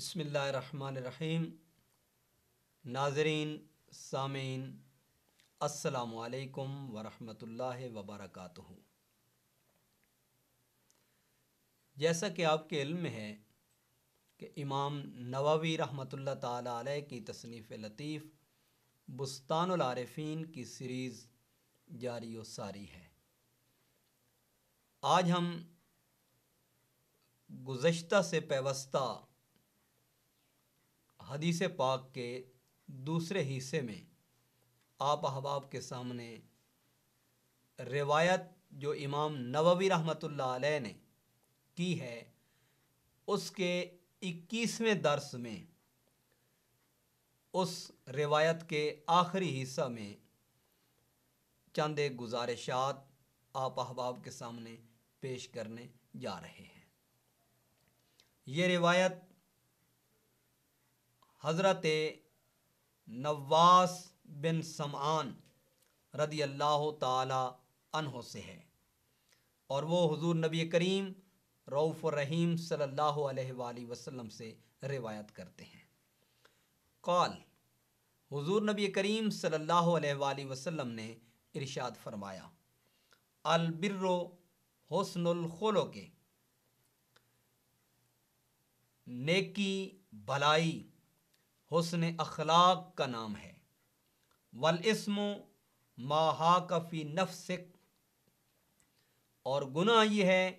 बसमीम नाजरीन सामीन असलकम वरहमतुल्लाह वबरक जैसा कि आपके इल्म में है कि इमाम नवावी रहमतुल्लाह ताला की तसनीफ़ लतीफ़ बुस्तानआरफ़ीन की सीरीज़ जारी व सारी है आज हम गुज्त से पेवस्ता हदीस पाक के दूसरे हिस्से में आप अहबाब के सामने रिवायत जो इमाम नबी रहमत ने की है उसके इक्कीसवें दर्स में उस रिवायत के आखिरी हिस्सा में चंद गुजारिशात आप अहबाब के सामने पेश करने जा रहे हैं ये रिवायत हज़रत नवास बिन समान रदी अल्लाह तह से है और वो हुजूर नबी करीम रऊफ़ रहीम सल्लल्लाहु अलैहि वसल्लम से रिवायत करते हैं कॉल हुजूर नबी करीम सल्लल्लाहु अलैहि वसल्लम ने इरशाद फरमाया अलबिर्रो हसनुल के नेकी भलाई हुसन अखलाक का नाम है वलस्म माहाकफ़ी नफसिक और गुनाह यह है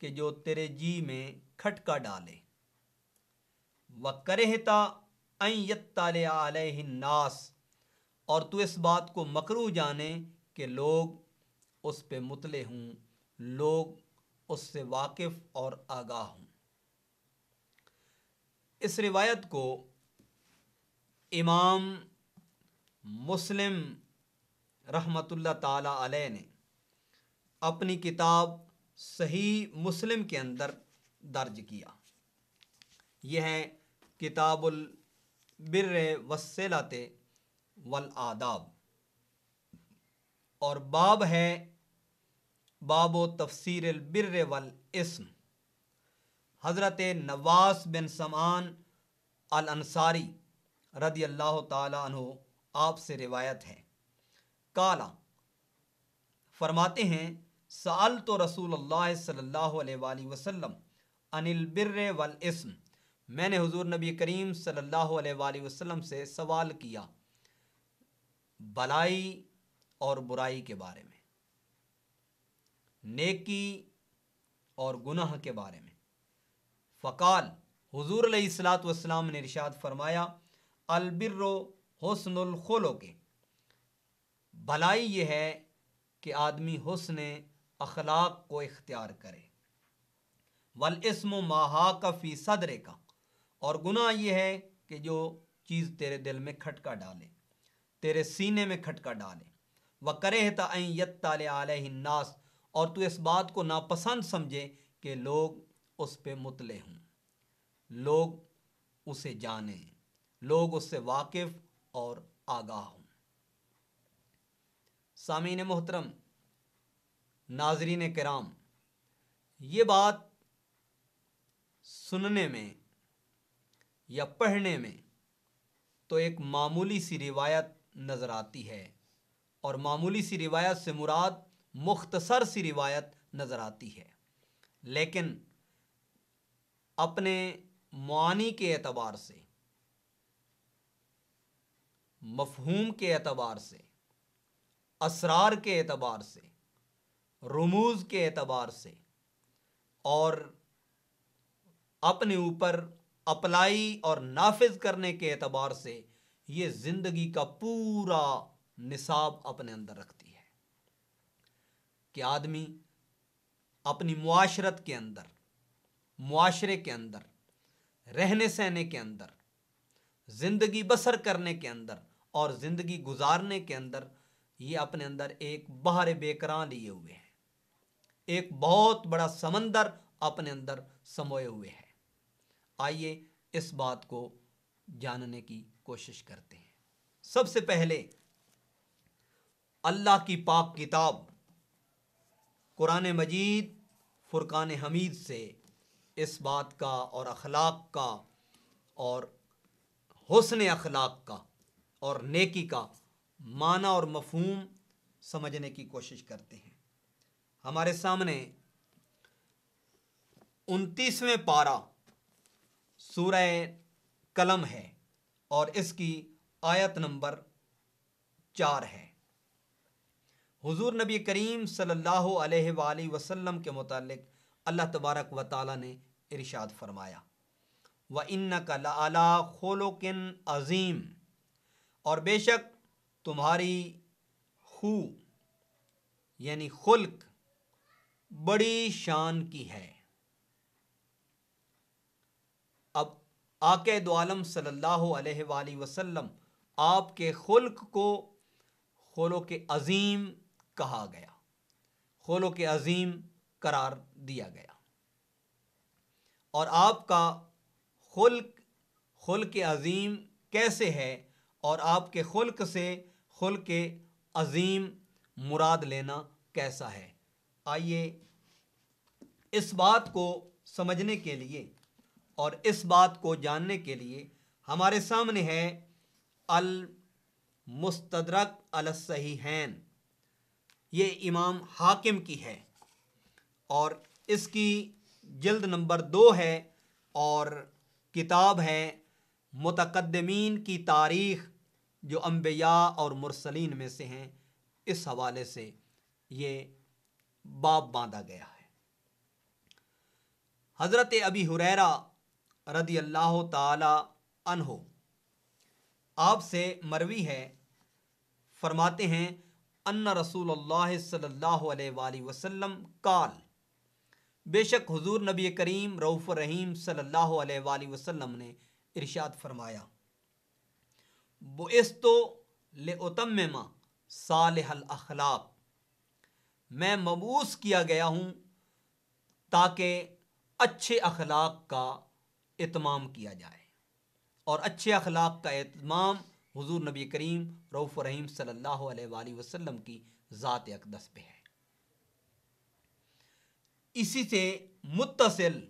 कि जो तेरे जी में खटका डाले व करहता नास और तू इस बात को मकरू जाने कि लोग उस पर मुतले हों लोग उससे वाकिफ़ और आगाह हों इस रिवायत को इमाम मुस्लिम रहमतुल्ला ताला अलैह ने अपनी किताब सही मुस्लिम के अंदर दर्ज किया यह है किताबुल बिर वसलाते वल आदाब और बाब है बाबो तफसर बिर वल इसम हज़रत नवास बिन समान अल अंसारी रदी अल्लाह तु आपसे रिवायत है काला फरमाते हैं साल तो रसूल अल्लाह वसलम अनिल बिर वल मैंने हुजूर नबी करीम सल्लल्लाहु अलैहि वसल्लम से सवाल किया भलाई और बुराई के बारे में नेकी और गुनाह के बारे में फ़काल हजूर सलात वसलाम ने इरशाद फरमाया हसनखलो के भलाई ये है कि आदमी हसन अखलाक को इख्तियार करे वल इसम फ़ी सदरे का और गुनाह यह है कि जो चीज़ तेरे दिल में खटका डाले तेरे सीने में खटका डाले व करे तयत तलनास और तू इस बात को नापसंद समझे कि लोग उस पर मुतले हों लोग उसे जानें लोग उससे वाकिफ और आगाह हों सामीन मोहतरम नाजरीन कराम ये बात सुनने में या पढ़ने में तो एक मामूली सी रिवायत नज़र आती है और मामूली सी रिवायत से मुराद मुख्तसर सी रिवायत नज़र आती है लेकिन अपने मानी के एतबार से मफहूम के एतबार से असरार के एतबार से रमूज़ के एतबार से और अपने ऊपर अप्लाई और नाफिज करने के एतबार से ये ज़िंदगी का पूरा निसाब अपने अंदर रखती है कि आदमी अपनी मुआशरत के अंदर मुआशरे के अंदर रहने सहने के अंदर ज़िंदगी बसर करने के अंदर और ज़िंदगी गुजारने के अंदर ये अपने अंदर एक बहर बेकर लिए हुए हैं एक बहुत बड़ा समंदर अपने अंदर समोए हुए है आइए इस बात को जानने की कोशिश करते हैं सबसे पहले अल्लाह की पाक किताब कुरान मजीद फुरकान हमीद से इस बात का और अखलाक का और हसन अखलाक का और नेकी का माना और मफहूम समझने की कोशिश करते हैं हमारे सामने उनतीसवें पारा सूरह कलम है और इसकी आयत नंबर चार है हुजूर नबी करीम सल्लल्लाहु अलैहि वसल्लम के मुतालिक अल्लाह तबारक व ताली ने इरशाद फरमाया व इन का लाला खोलोकिन अज़ीम और बेशक तुम्हारी खू यानी खुल्क बड़ी शान की है अब आके दोआलम सल्लल्लाहु अलैहि वसल्लम आपके खुल्क को खोलो के अजीम कहा गया खोलो के अजीम करार दिया गया और आपका खुल्क खुल के अजीम कैसे है और आपके खुल्क से खुल के अजीम मुराद लेना कैसा है आइए इस बात को समझने के लिए और इस बात को जानने के लिए हमारे सामने है अल मुस्तदरक अलसहीहैन ये इमाम हाकिम की है और इसकी जल्द नंबर दो है और किताब है मतकदमीन की तारीख़ जो अम्बिया और मुरसलिन में से हैं इस हवाले से ये बाब बांधा गया है हज़रत अबी हुरैरा रदी अल्लाह तहो आपसे मरवी है फरमाते हैं अन्ना रसूल सल्ला वसलम कल काल बेशक हुजूर नबी करीम रऊफ़ रहीम सल्लल्लाहु अलैहि वसल्लम ने इरशाद फरमाया बोस्तो लेतम सालहल अखलाक मैं मबूस किया गया हूँ ताकि अच्छे अखलाक का इतमाम किया जाए और अच्छे अखलाक का अहतमाम हजूर नबी करीम रऊफ़ रहीम सल्ला अलैहि की ज़ात अकदस पे है इसी से मुतसिल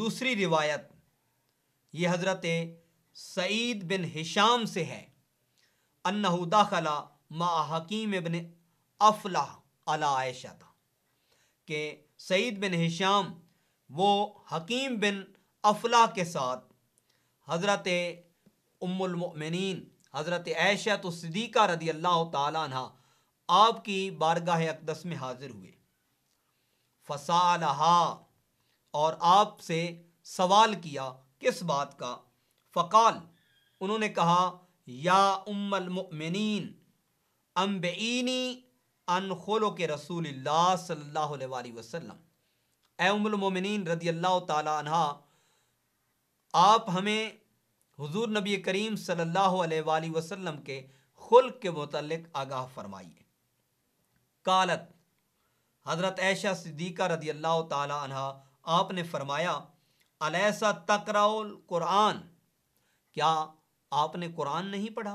दूसरी रिवायत ये हज़रत सईद बिन हिशाम से है खला मा हकीम बिन अफलाह अला आयशा था कि सईद बिन हिशाम वो हकीम बिन अफलाह के साथ हज़रत उम्मिन हज़रत ऐशत सदीक़ा रदी अल्लाह तहा आपकी बारगाह अकदस में हाज़िर हुए फसालहा और आपसे सवाल किया किस बात का फ़काल उन्होंने कहा या उम्मलमिन अम्बीनी अनखोलो के रसूल सल्ला ए एमलमिन रदी अल्लाह तहा आप हमें हजूर नबी करीम सल्ला वसलम के खुल के मतलब आगाह फरमाइए कालत हज़रत ऐशा सिद्दीक़ा रदी अल्लाह तहा आपने फरमाया अलैसा तकरा कुरान क्या आपने कुरान नहीं पढ़ा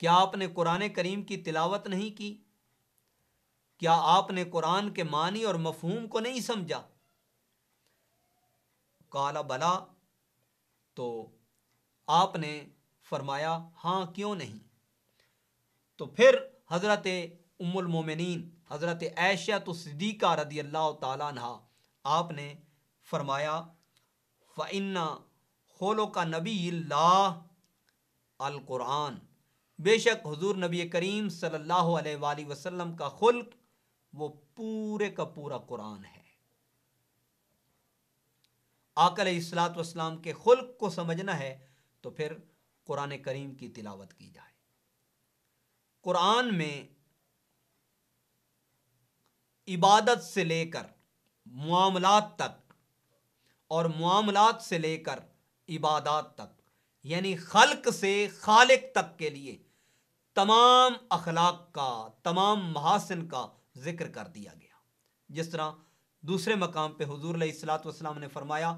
क्या आपने कुरान करीम की तिलावत नहीं की क्या आपने कुरान के मानी और मफहूम को नहीं समझा काला बला तो आपने फरमाया हाँ क्यों नहीं तो फिर हज़रत मोमिन हज़रत ऐशा तो सिद्दीक़ा रदी अल्लाह तला आपने फरमाया इन्ना खोलो का नबी अल कुरान बेशक हुजूर नबी करीम सल्लल्लाहु अलैहि वसल्लम का खुल्क वो पूरे का पूरा कुरान है आकल इसलात वसलाम के खुल्क को समझना है तो फिर कुरान करीम की तिलावत की जाए कुरान में इबादत से लेकर मामलात तक और मामलात से लेकर इबादत तक यानी खल्क से खालिक तक के लिए तमाम अखलाक का तमाम महासिन का जिक्र कर दिया गया जिस तरह दूसरे मकाम पर हजूर सलाम ने फरमाया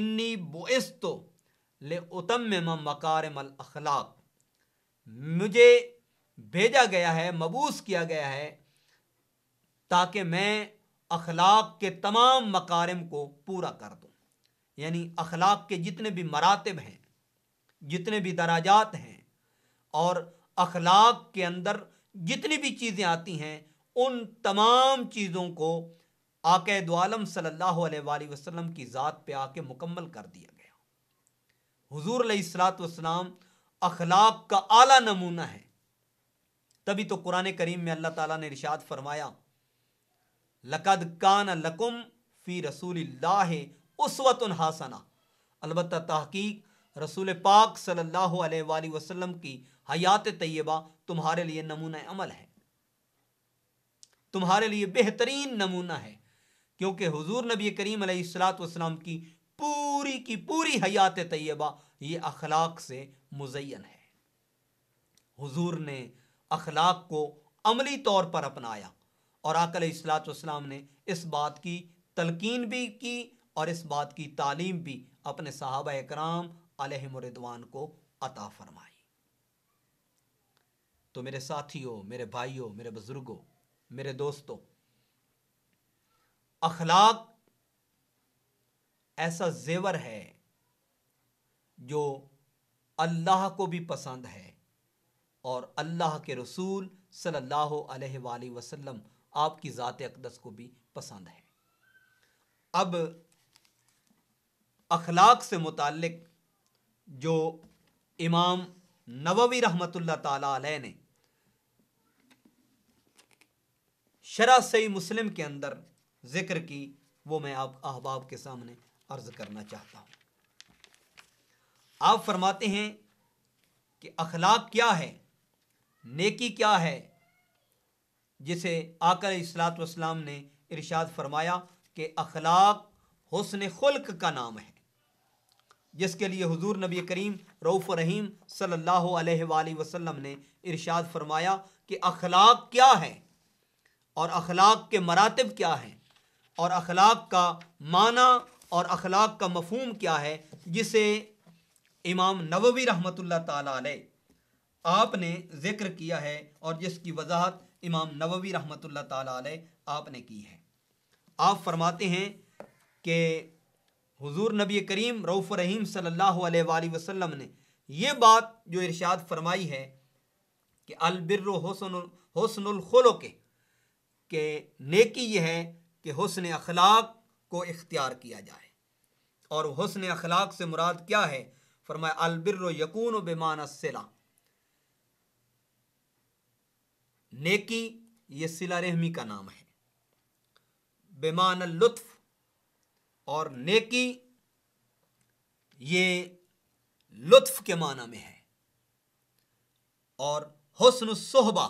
इन्नी बोस तो ले उतम मल अखलाक मुझे भेजा गया है मबूस किया गया है ताकि मैं अखलाक के तमाम मकारम को पूरा कर दूँ यानी अखलाक के जितने भी मरातब हैं जितने भी दराजात हैं और अखलाक के अंदर जितनी भी चीज़ें आती हैं उन तमाम चीज़ों को आकेदालम आलम वसलम की ज़ात पे आके मुकम्मल कर दिया गया हुजूर सलाम अखलाक का आला नमूना है तभी तो कुरान करीम में अल्लाह ताला ने इरशाद फरमाया लकद कान लकुम फ़ी रसूल उसवत हासना अलबत् तहकीक रसूल पाक सल्ला वसलम की हयात तय्यबा तुम्हारे लिए नमूना अमल है तुम्हारे लिए बेहतरीन नमूना है क्योंकि हजूर नबी करीम सलाम की पूरी की पूरी हयात तय्यबा ये अखलाक से मुजयन है हजूर ने अखलाक को अमली तौर पर अपनाया और आकल वसलाम ने इस बात की तलकिन भी की और इस बात की तालीम भी अपने साहब कराम अलहमरिदवान को अता फरमाई तो मेरे साथियों मेरे भाइयों मेरे बुज़ुर्गों मेरे दोस्तों अखलाक ऐसा जेवर है जो अल्लाह को भी पसंद है और अल्लाह के रसूल सल्लल्लाहु अलैहि वसल्लम आपकी ज़ात अकदस को भी पसंद है अब अखलाक से मुतक़ जो इमाम नववी रहमत ताली ने शरा सही मुस्लिम के अंदर ज़िक्र की वो मैं आप अहबाब के सामने अर्ज़ करना चाहता हूँ आप फरमाते हैं कि अखलाक क्या है नेकी क्या है जिसे आकर इसलात वसलाम ने इरशाद फरमाया कि अखलाक हसन खुल्क का नाम है जिसके लिए हुजूर नबी करीम रऊफ़ रहीम सल्लल्लाहु अलैहि वसल्लम ने इरशाद फरमाया कि अखलाक क्या है और अखलाक के मरातब क्या हैं और अखलाक का माना और अखलाक का मफहम क्या है जिसे इमाम नबवी रहमत ताल आपने ज़िक्र किया है और जिसकी वजाहत इमाम नबवी रहमत ताल आपने की है आप फरमाते हैं कि हुजूर नबी करीम रऊफ़ रहीम सल्लल्लाहु अलैहि वसल्लम ने ये बात जो इरशाद फरमाई है कि अलबिर हसन हसनखलो के, के नेकी यह है कि हसन अखलाक को इख्तियार किया जाए और हसन अखलाक से मुराद क्या है फरमाया अलबिर यकून बेमान सिला नेकी ये सिला रहमी का नाम है बेमान लुत्फ़ और नेकी ये लुत्फ के माना में है और हसन सोहबा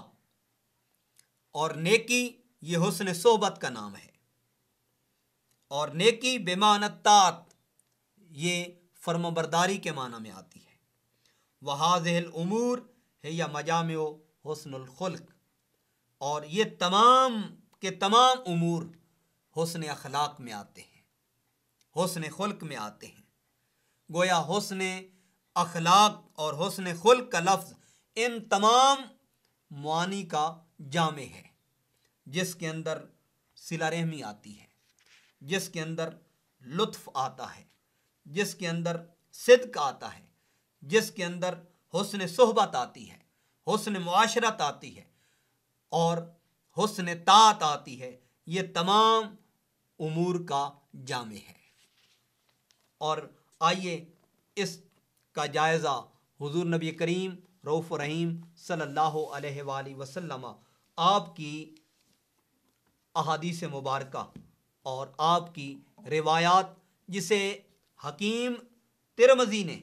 और नेकी ये हसन सोहबत का नाम है और नेकी बेमानतात ये फर्मबरदारी के माना में आती है वहाजहल उमूर है या मजाम हसनखल्क और ये तमाम के तमाम उमूर हुसन अखलाक में आते हैं हसन खुल्क में आते हैं गोया हसन अखलाक और हसन खुल्क का लफ्ज़ इन तमाम मानी का जाम है जिसके अंदर सिला रहमी आती है जिसके अंदर लुत्फ़ आता है जिसके अंदर सिद्क आता है जिसके अंदर हसन सहबत आती है हसन माशरत आती है और हसन तात आती है ये तमाम उमूर का जाम है और आइए इसका जायज़ा हुजूर नबी करीम रऊफ़ रहीम सल्लल्लाहु अलैहि वसल्लम आपकी अहादीस मुबारक और आपकी रिवायात जिसे हकीम तिरमजी ने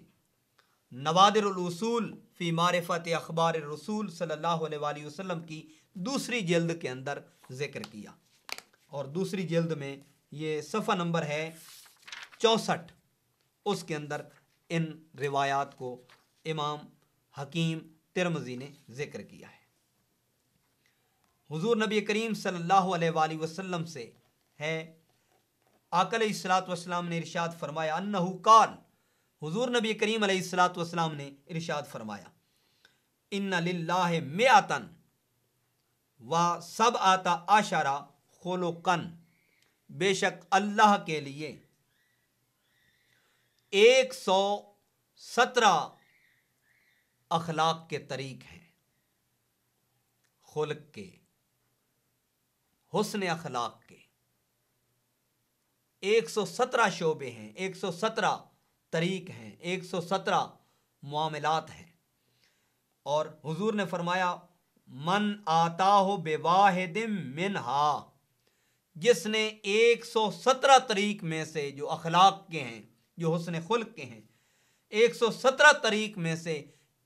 नवादरसूल फ़ी मारफ़त अखबार रसूल सल्लल्लाहु अलैहि वसल्लम की दूसरी जल्द के अंदर ज़िक्र किया और दूसरी जल्द में ये सफ़ा नंबर है चौंसठ उसके अंदर इन रिवायात को इमाम हकीम तिरमजी ने ज़िक्र किया है हुजूर नबी करीम सल्लल्लाहु अलैहि वसल्लम से है आकल सलाम ने इरशाद फरमाया अन्नहुकार हुजूर नबी करीम सलाम ने इरशाद फरमाया इन मे आतन व सब आता आशारा खोलो कन बेशक अल्लाह के लिए एक सौ सत्रह अखलाक के तरीक हैं खुलक के हुसन अखलाक के एक सौ सत्रह शोबे हैं एक सौ सत्रह तरीक हैं एक सौ सत्रह मामलात हैं और हुजूर ने फरमाया मन आता हो बेवाहिद हा जिसने एक सौ सत्रह तरीक में से जो अखलाक के हैं जो हसन खुल के हैं 117 तरीक में से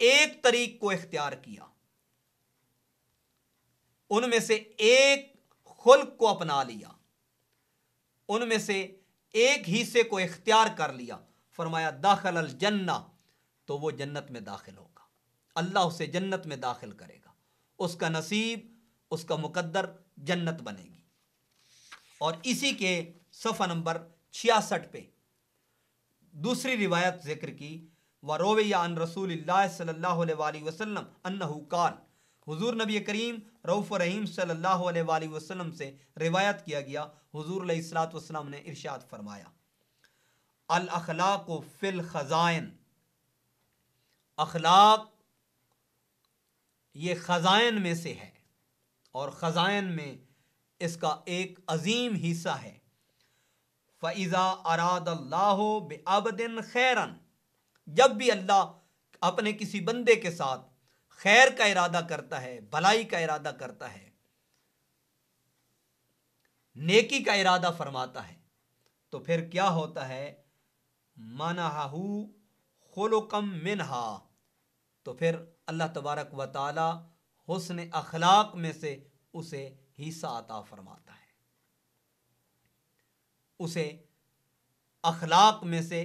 एक तरीक को इख्तियार किया उनमें से एक खुल्क को अपना लिया उनमें से एक हिस्से को इख्तियार कर लिया फरमाया दाखिल अल जन्ना तो वो जन्नत में दाखिल होगा अल्लाह उसे जन्नत में दाखिल करेगा उसका नसीब उसका मुकद्दर जन्नत बनेगी और इसी के सफ़ा नंबर छियासठ पे दूसरी रिवायत जिक्र की व रसूल सल्लल्लाहु अलैहि वसल्लम नबी करीम रऊफ़ रहीम सल्ला वसलम से रिवायत किया गया हजूर सलाम ने इरशाद फरमाया अल अखलाक फिल ख़ज़ाइन अखलाक ये ख़ज़ाइन में से है और ख़ज़ाइन में इसका एक अजीम हिस्सा है फ़ैज़ा अराद अल्लाह बबदिन खैरन जब भी अल्लाह अपने किसी बंदे के साथ खैर का इरादा करता है भलाई का इरादा करता है नेकी का इरादा फरमाता है तो फिर क्या होता है मनहाहू खोलोकम मिनहा तो फिर अल्लाह तबारक व हसन अखलाक में से उसे हिस्सा अता फरमाता है उसे अखलाक में से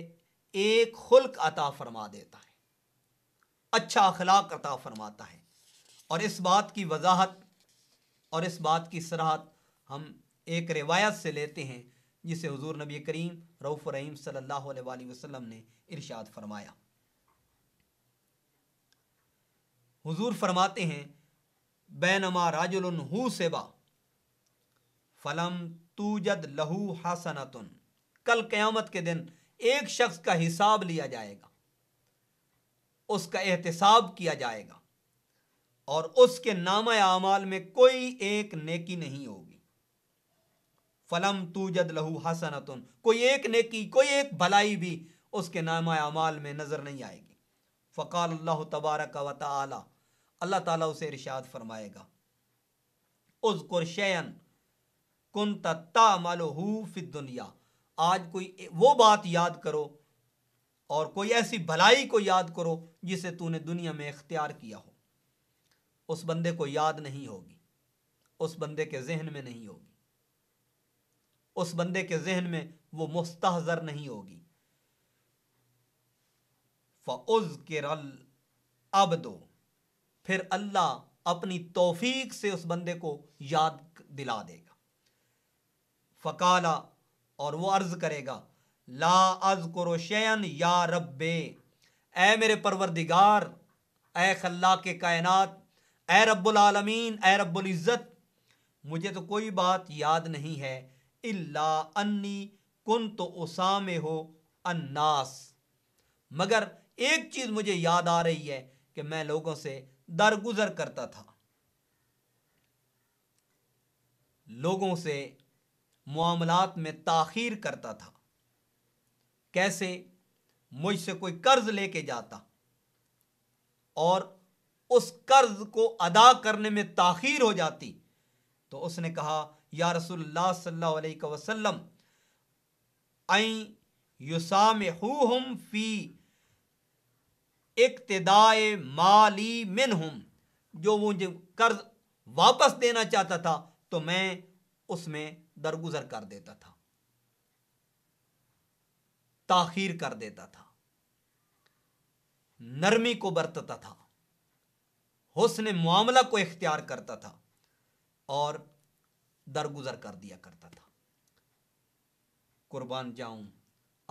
एक खुल्क अता फरमा देता है अच्छा अखलाक अता फरमाता है और इस बात की वजाहत और इस बात की सराहत हम एक रिवायत से लेते हैं जिसे हजूर नबी करीम रऊफ़ रहीम अलैहि वसम ने इरशाद फरमाया हुजूर फरमाते हैं बैनमा राजुल हु सेबा फलम तूजद लहू हासनतुन कल क़यामत के दिन एक शख्स का हिसाब लिया जाएगा उसका एहतसाब किया जाएगा और उसके नाम आमाल में कोई एक नेकी नहीं होगी फलम तूजद लहू हसनतुन कोई एक नेकी कोई एक भलाई भी उसके नाम आमाल में नज़र नहीं आएगी फ़काल अल्लाह तबारक वाल अल्लाह ताला उसे इरशाद फरमाएगा उस कुरशैन कुन तत्तामलहू फिर दुनिया आज कोई वो बात याद करो और कोई ऐसी भलाई को याद करो जिसे तूने दुनिया में इख्तियार किया हो उस बंदे को याद नहीं होगी उस बंदे के जहन में नहीं होगी उस बंदे के जहन में वो मुस्तहजर नहीं होगी फ़ुज़ के रल अब दो फिर अल्लाह अपनी तोफीक से उस बंदे को याद दिला देगा फ़काला और वो अर्ज़ करेगा ला अज करो या रब ए मेरे परवरदिगार ए खल्ला के कायनात ए रब्लमीन ए रब्ज़त मुझे तो कोई बात याद नहीं है इल्ला अन्नी कुन तो उसाम हो अन्नास मगर एक चीज़ मुझे याद आ रही है कि मैं लोगों से दरगुजर करता था लोगों से मामलात में ताखीर करता था कैसे मुझसे कोई कर्ज लेके जाता और उस कर्ज को अदा करने में ताखीर हो जाती तो उसने कहा या रसुल्ला सल्लल्लाहु अलैहि वसल्लम आई युसाम फी इकतदाय माली मिन हम जो मुझे कर्ज वापस देना चाहता था तो मैं उसमें दरगुजर कर देता था ताखीर कर देता था नरमी को बरतता था हुसन मामला को इख्तियार करता था और दरगुजर कर दिया करता था कुर्बान जाऊं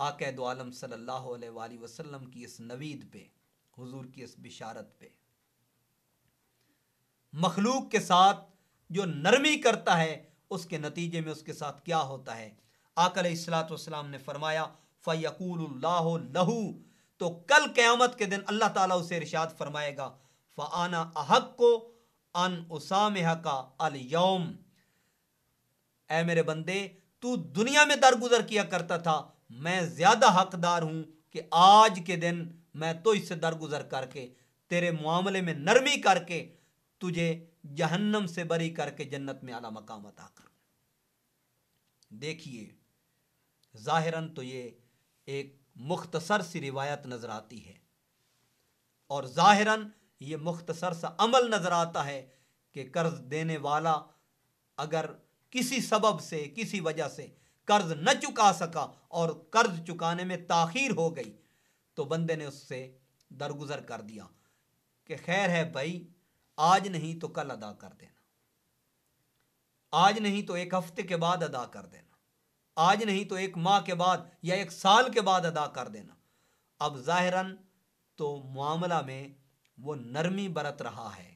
आक़ आलम सल्लल्लाहु अलैहि वसल्लम की इस नवीद पे हुजूर की इस बिशारत पे मखलूक के साथ जो नरमी करता है उसके नतीजे में उसके साथ क्या होता है आकल इसलातम ने फरमाया फ़ैकूल लहू तो कल क़्यामत के दिन अल्लाह ताला उसे इरशाद फरमाएगा फ़ाना अहक को अन उसाम का ए मेरे बंदे तू दुनिया में दरगुजर किया करता था मैं ज़्यादा हकदार हूँ कि आज के दिन मैं तो इससे दरगुजर करके तेरे मामले में नरमी करके तुझे जहन्नम से बरी करके जन्नत में आला मकाम अता देखिए ज़ाहिरन तो ये एक मुख्तसर सी रिवायत नज़र आती है और ज़ाहिरन ये मुख्तसर सा अमल नज़र आता है कि कर्ज़ देने वाला अगर किसी सबब से किसी वजह से कर्ज़ न चुका सका और कर्ज़ चुकाने में ताखीर हो गई तो बंदे ने उससे दरगुजर कर दिया कि खैर है भाई आज नहीं तो कल अदा कर देना आज नहीं तो एक हफ्ते के बाद अदा कर देना आज नहीं तो एक माह के बाद या एक साल के बाद अदा कर देना अब ज़ाहरन तो मामला में वो नरमी बरत रहा है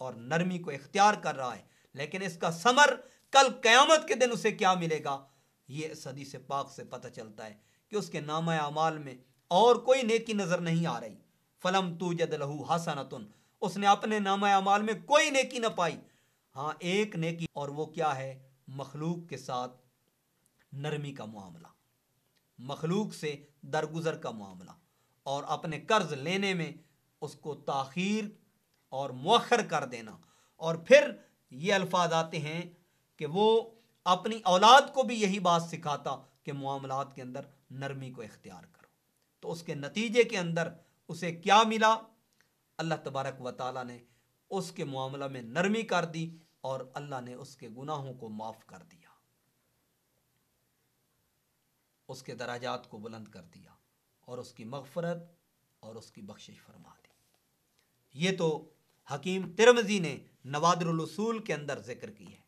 और नरमी को इख्तियार कर रहा है लेकिन इसका समर कल क़यामत के दिन उसे क्या मिलेगा ये सदी से पाक से पता चलता है कि उसके नाम अमाल में और कोई नेकी नज़र नहीं आ रही फ़लम जद लहू हसनतुन उसने अपने नामा अमाल में कोई नेकी न पाई हाँ एक ने की और वो क्या है मखलूक के साथ नरमी का मामला मखलूक से दरगुजर का मामला और अपने कर्ज लेने में उसको ताखीर और मखर कर देना और फिर ये अल्फाज आते हैं कि वो अपनी औलाद को भी यही बात सिखाता कि मामला के अंदर नरमी को इख्तियार करो तो उसके नतीजे के अंदर उसे क्या मिला अल्लाह तबारक व ताली ने उसके मामला में नरमी कर दी और अल्लाह ने उसके गुनाहों को माफ़ कर दिया उसके दराजात को बुलंद कर दिया और उसकी मगफरत और उसकी बख्शिश फरमा दी ये तो हकीम तिरमजी ने नवादरसूल के अंदर जिक्र की है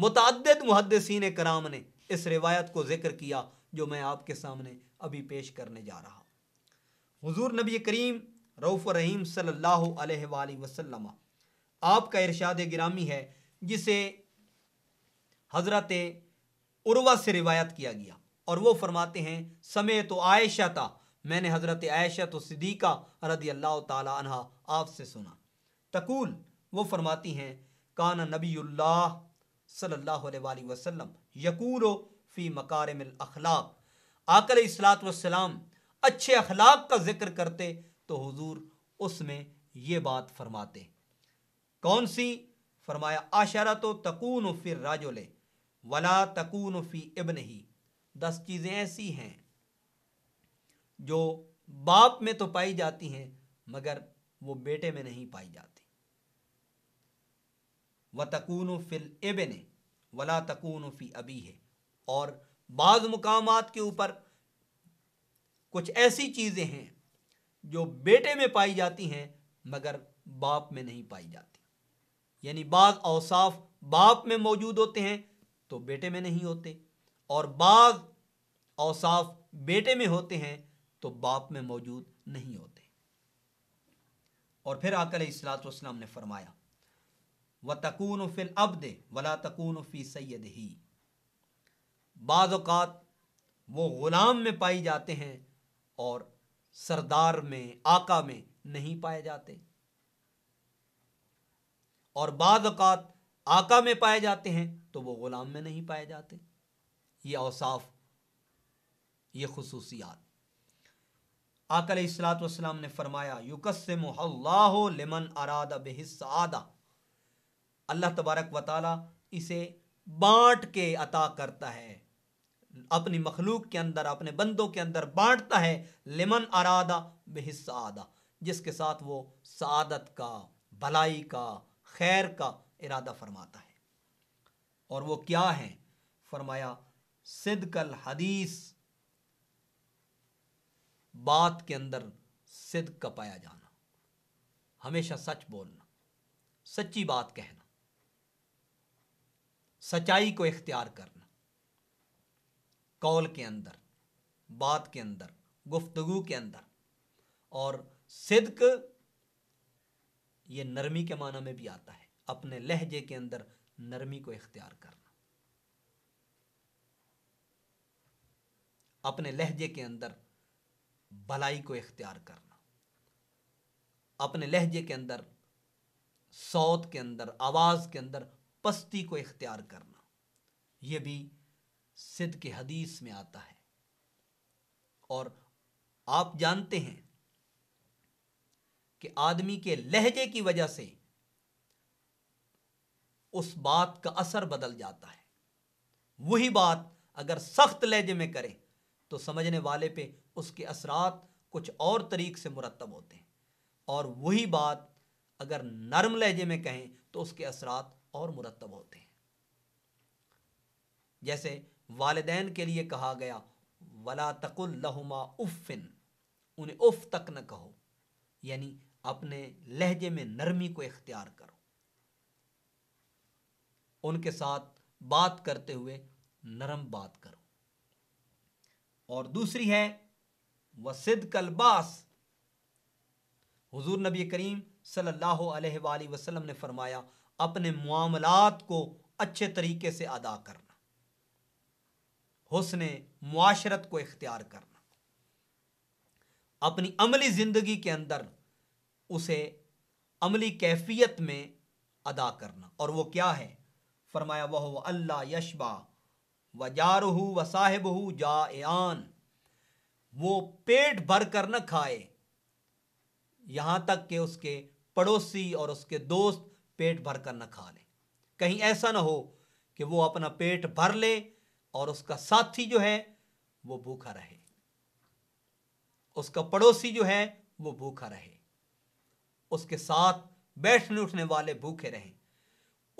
मुतद मुहदसिन कराम ने इस रिवायत को जिक्र किया जो मैं आपके सामने अभी पेश करने जा रहा हूँ हजूर नबी करीम रऊफ़ रहीम सल्ला वसलमा आपका इरशाद ग्रामी है जिसे हज़रत उर्वा से रिवायत किया गया और वो फरमाते हैं समय तो आयशा था मैंने हज़रत आयशा तो सिद्दीका रदी अल्लाह तहा आपसे सुना तकूल वो फरमाती हैं काना नबील्ला सल्लल्लाहु अलैहि वसल्लम यकूल फ़ी मकार अखलाक आकल वाम अच्छे अखलाक का जिक्र करते तो हुजूर उसमें ये बात फरमाते कौन सी फरमाया आशारा तो तकून फिर राजोले वला तकून फ़ी इबन ही दस चीज़ें ऐसी हैं जो बाप में तो पाई जाती हैं मगर वो बेटे में नहीं पाई जाती व तकून फिल इबन वला तकून फ़ी अबी है और बाज़ मुकाम के ऊपर कुछ ऐसी चीज़ें हैं जो बेटे में पाई जाती हैं मगर बाप में नहीं पाई जाती यानी बाद अवसाफ बाप में मौजूद होते हैं तो बेटे में नहीं होते और बाद अवसाफ बेटे में होते हैं तो बाप में मौजूद नहीं होते और फिर आकल इसलातम ने फरमाया व तकून फिल अब्द वला तकून फ़ी सैद ही बाज़ात वो ग़ुलाम में पाई जाते हैं और सरदार में आका में नहीं पाए जाते और बाद अकात आका में पाए जाते हैं तो वो ग़ुलाम में नहीं पाए जाते ये औसाफ ये खसूसियात आकल सलाम ने फरमाया युकसम लेमन अरादा बेहिस्सादा अल्लाह तबारक व इसे बांट के अता करता है अपनी मखलूक के अंदर अपने बंदों के अंदर बांटता है लेमन अरादा बेहिस्सादा जिसके साथ वो सदत का भलाई का खैर का इरादा फरमाता है और वो क्या है फरमाया सिदकल हदीस बात के अंदर सिद का पाया जाना हमेशा सच बोलना सच्ची बात कहना सच्चाई को इख्तियार करना कौल के अंदर बात के अंदर गुफ्तगु के अंदर और सिद्क ये नरमी के माना में भी आता है अपने लहजे के अंदर नरमी को इख्तियार करना अपने लहजे के अंदर भलाई को इख्तियार करना अपने लहजे के अंदर सौत के अंदर आवाज़ के अंदर पस्ती को इख्तियार करना यह भी सिद्ध के हदीस में आता है और आप जानते हैं कि आदमी के लहजे की वजह से उस बात का असर बदल जाता है वही बात अगर सख्त लहजे में करें तो समझने वाले पे उसके असरात कुछ और तरीक से मुरतब होते हैं और वही बात अगर नरम लहजे में कहें तो उसके असरात और मुरतब होते हैं जैसे वालदेन के लिए कहा गया वला तकुल्लहुमा उफ़िन उन्हें उफ़ तक न कहो यानी अपने लहजे में नरमी को इख्तियार करो उनके साथ बात करते हुए नरम बात करो और दूसरी है वसिद कलबास हुजूर नबी करीम सल्लल्लाहु अलैहि वसल्लम ने फरमाया अपने मामलात को अच्छे तरीके से अदा करना हुसन मुआशरत को इख्तियार करना अपनी अमली ज़िंदगी के अंदर उसे अमली कैफियत में अदा करना और वो क्या है फरमाया वह अल्लाह यशबा व जारहू व साहेब हु जान वो पेट भर कर न खाए यहाँ तक कि उसके पड़ोसी और उसके दोस्त पेट भर कर न खा लें कहीं ऐसा ना हो कि वो अपना पेट भर ले और उसका साथी जो है वो भूखा रहे उसका पड़ोसी जो है वो भूखा रहे उसके साथ बैठने उठने वाले भूखे रहें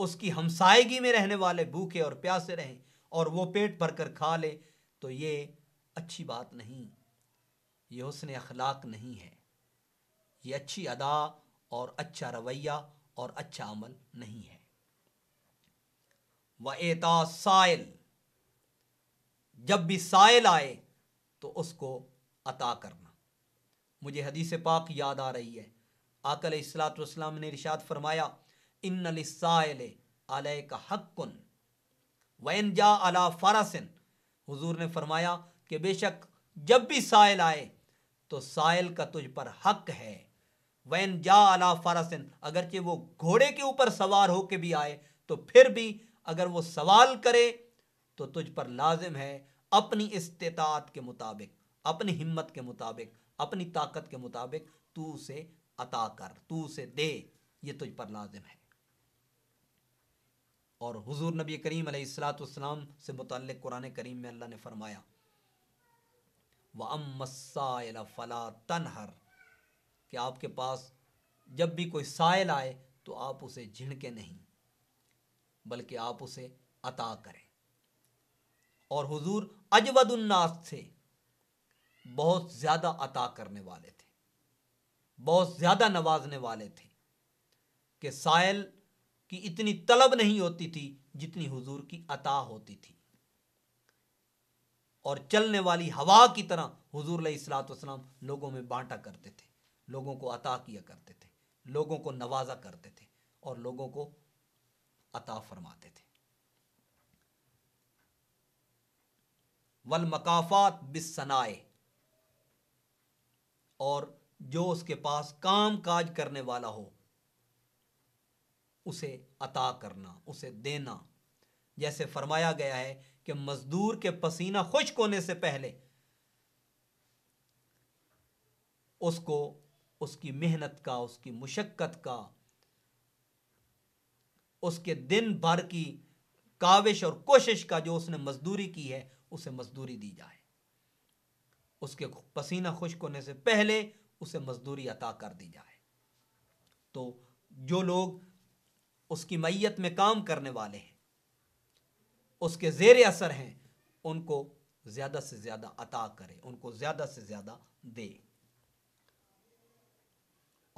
उसकी हमसायगी में रहने वाले भूखे और प्यासे रहें और वो पेट भर कर खा ले तो ये अच्छी बात नहीं ये हसन अखलाक नहीं है ये अच्छी अदा और अच्छा रवैया और अच्छा अमल नहीं है व एता साइल जब भी साइल आए तो उसको अता करना मुझे हदीस पाक याद आ रही है आकल सलातम ने इरशाद फरमाया इन अलय का हक्कुन वैन जा अला फारासन हुजूर ने फरमाया कि बेशक जब भी साइल आए तो साइल का तुझ पर हक है वैन जा अला फारासन अगरचे वो घोड़े के ऊपर सवार होके भी आए तो फिर भी अगर वो सवाल करे तो तुझ पर लाजिम है अपनी इस्तात के मुताबिक अपनी हिम्मत के मुताबिक अपनी ताकत के मुताबिक तू उसे अता कर तू उसे दे ये तुझ पर लाजिम है और हुजूर नबी करीम अलैहिस्सलाम से मुतल कुरान करीम में अल्लाह ने फरमाया व फ़ला तनहर कि आपके पास जब भी कोई साइल आए तो आप उसे झिड़के नहीं बल्कि आप उसे अता करें और हुजूर अजवदुन्नास थे बहुत ज़्यादा अता करने वाले थे बहुत ज़्यादा नवाजने वाले थे कि साइल की इतनी तलब नहीं होती थी जितनी हुजूर की अता होती थी और चलने वाली हवा की तरह हुजूर सलाम लोगों में बांटा करते थे लोगों को अता किया करते थे लोगों को नवाजा करते थे और लोगों को अता फरमाते थे वल मकाफात बिसनाए और जो उसके पास काम काज करने वाला हो उसे अता करना उसे देना जैसे फरमाया गया है कि मजदूर के पसीना खुश्क होने से पहले उसको उसकी मेहनत का उसकी मुशक्क़त का उसके दिन भर की काविश और कोशिश का जो उसने मजदूरी की है उसे मजदूरी दी जाए उसके पसीना खुश्क होने से पहले उसे मजदूरी अता कर दी जाए तो जो लोग उसकी मैत में काम करने वाले हैं उसके ज़ेर असर हैं उनको ज़्यादा से ज़्यादा अता करें उनको ज़्यादा से ज़्यादा दे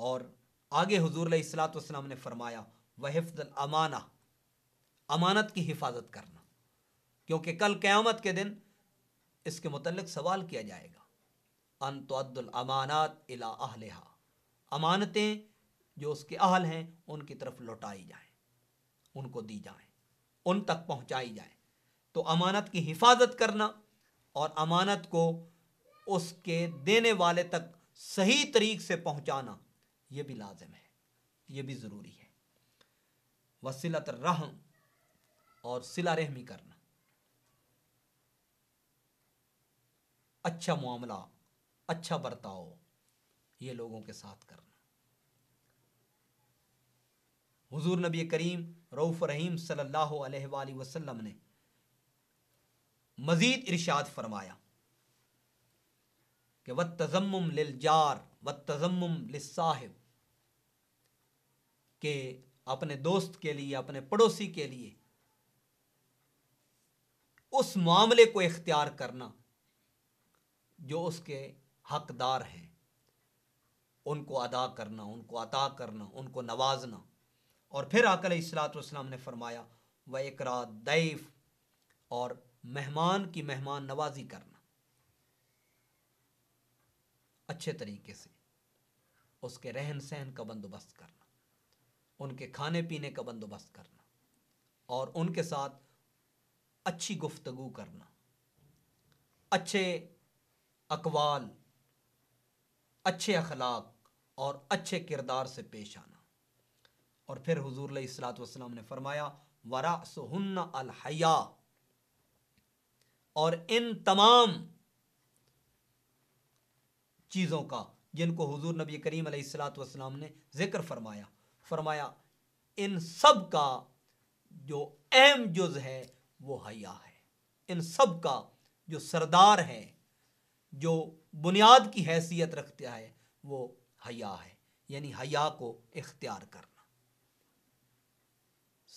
और आगे हजूर सलाम ने फरमाया वहफ़ल अमाना अमानत की हिफाजत करना क्योंकि कल क़्यामत के दिन इसके मतलब सवाल किया जाएगा अनतुद्दुल अमानात इला अहलहा अमानतें जो उसके अहल हैं उनकी तरफ लौटाई जाएं उनको दी जाएं उन तक पहुंचाई जाए तो अमानत की हिफाजत करना और अमानत को उसके देने वाले तक सही तरीक से पहुंचाना यह भी लाजम है यह भी ज़रूरी है वसीलत रहम और सिला रहमी करना अच्छा मामला अच्छा बर्ताव ये लोगों के साथ करना हुजूर नबी करीम रऊफ़ रहीम सल्लल्लाहु अलैहि वसल्लम ने मज़ीद इरशाद फरमाया कि व लिल जार व लिस साहिब के अपने दोस्त के लिए अपने पड़ोसी के लिए उस मामले को इख्तियार करना जो उसके हकदार हैं उनको अदा करना उनको अता करना उनको नवाजना और फिर आकल इसलातम ने फरमाया व इकरा दैफ और मेहमान की मेहमान नवाजी करना अच्छे तरीके से उसके रहन सहन का बंदोबस्त करना उनके खाने पीने का बंदोबस्त करना और उनके साथ अच्छी गुफ्तगु करना अच्छे अकवाल अच्छे अखलाक और अच्छे किरदार से पेश आना और फिर हजूर सलाम ने फरमाया वरा सुन अलहया और इन तमाम चीज़ों का जिनको हजूर नबी करीम सलाम ने ज़िक्र फरमाया फरमाया इन सब का जो अहम जुज़ है वो हया है इन सब का जो सरदार है जो बुनियाद की हैसियत रखता है वो हया है यानी हया को इख्तियार करना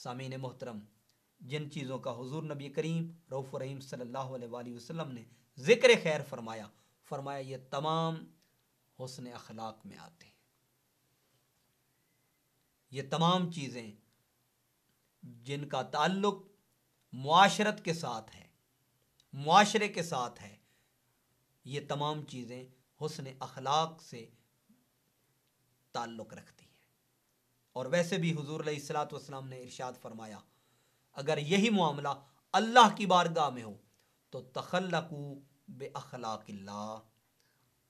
सामीन मोहतरम जिन चीज़ों का हुजूर नबी करीम रऊफ़ रहीम सल्लल्लाहु अलैहि वसल्लम ने ज़िक्र खैर फरमाया फरमाया ये तमाम हसन अखलाक में आते हैं ये तमाम चीज़ें जिनका ताल्लुक़ माशरत के साथ है माशरे के साथ है ये तमाम चीज़ें हसन अखलाक से ताल्लुक़ रखती हैं और वैसे भी हजूर सलाम ने इरशाद फरमाया अगर यही मामला अल्लाह की बारगाह में हो तो तखलकू बे अखलाक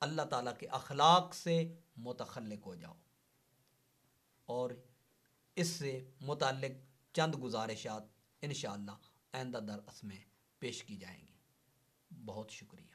अल्लाह ताला के अखलाक से मुतखलक हो जाओ और इससे मुतल चंद गुजारिशात इन आइंदा दरअस में पेश की जाएंगी बहुत शुक्रिया